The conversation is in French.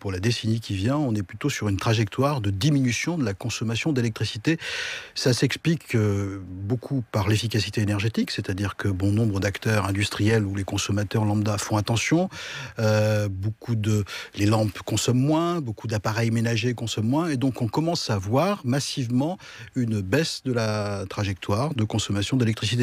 Pour la décennie qui vient, on est plutôt sur une trajectoire de diminution de la consommation d'électricité. Ça s'explique euh, beaucoup par l'efficacité énergétique, c'est-à-dire que bon nombre d'acteurs industriels ou les consommateurs lambda font attention. Euh, beaucoup de les lampes consomment moins, beaucoup d'appareils ménagers consomment moins, et donc on commence à voir massivement une baisse de la trajectoire de consommation d'électricité.